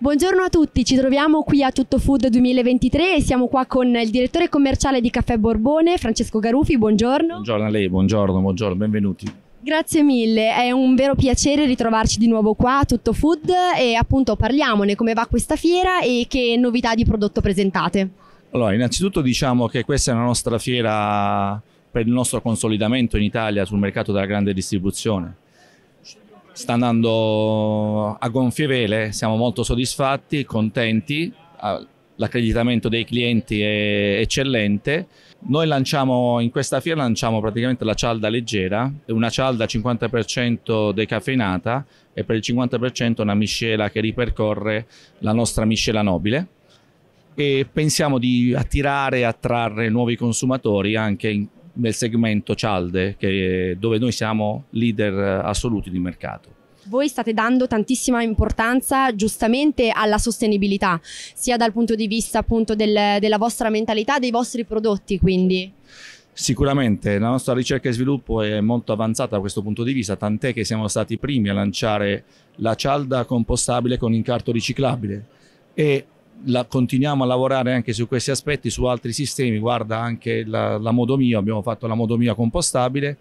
Buongiorno a tutti, ci troviamo qui a Tutto Food 2023 e siamo qua con il direttore commerciale di Caffè Borbone, Francesco Garufi, buongiorno. Buongiorno a lei, buongiorno, buongiorno, benvenuti. Grazie mille, è un vero piacere ritrovarci di nuovo qua a Tutto Food e appunto parliamone come va questa fiera e che novità di prodotto presentate. Allora, innanzitutto diciamo che questa è la nostra fiera per il nostro consolidamento in Italia sul mercato della grande distribuzione sta andando a gonfie vele, siamo molto soddisfatti, contenti, l'accreditamento dei clienti è eccellente. Noi lanciamo in questa fiera lanciamo praticamente la cialda leggera, una cialda 50% decaffeinata e per il 50% una miscela che ripercorre la nostra miscela nobile e pensiamo di attirare e attrarre nuovi consumatori anche in, nel segmento cialde che, dove noi siamo leader assoluti di mercato. Voi state dando tantissima importanza giustamente alla sostenibilità, sia dal punto di vista appunto del, della vostra mentalità, dei vostri prodotti quindi. Sicuramente la nostra ricerca e sviluppo è molto avanzata da questo punto di vista, tant'è che siamo stati i primi a lanciare la cialda compostabile con incarto riciclabile e la, continuiamo a lavorare anche su questi aspetti, su altri sistemi, guarda anche la, la modomia, abbiamo fatto la modomia compostabile,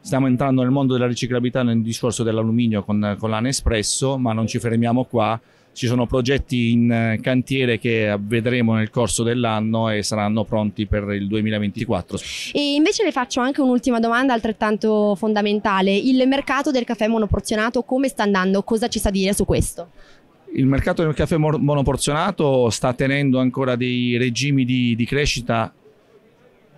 stiamo entrando nel mondo della riciclabilità nel discorso dell'alluminio con, con l'Anespresso, ma non ci fermiamo qua, ci sono progetti in eh, cantiere che vedremo nel corso dell'anno e saranno pronti per il 2024. E invece le faccio anche un'ultima domanda altrettanto fondamentale, il mercato del caffè monoporzionato come sta andando? Cosa ci sa dire su questo? il mercato del caffè monoporzionato sta tenendo ancora dei regimi di, di crescita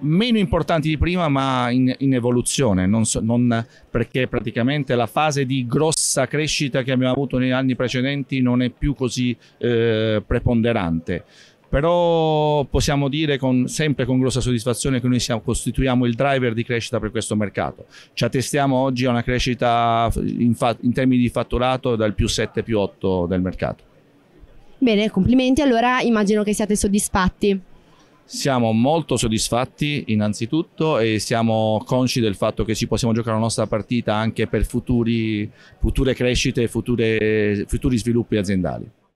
meno importanti di prima ma in, in evoluzione, non so, non perché praticamente la fase di grossa crescita che abbiamo avuto negli anni precedenti non è più così eh, preponderante però possiamo dire con, sempre con grossa soddisfazione che noi siamo, costituiamo il driver di crescita per questo mercato. Ci attestiamo oggi a una crescita in, in termini di fatturato dal più 7 più 8 del mercato. Bene, complimenti, allora immagino che siate soddisfatti. Siamo molto soddisfatti innanzitutto e siamo consci del fatto che ci possiamo giocare la nostra partita anche per futuri, future crescite e futuri sviluppi aziendali.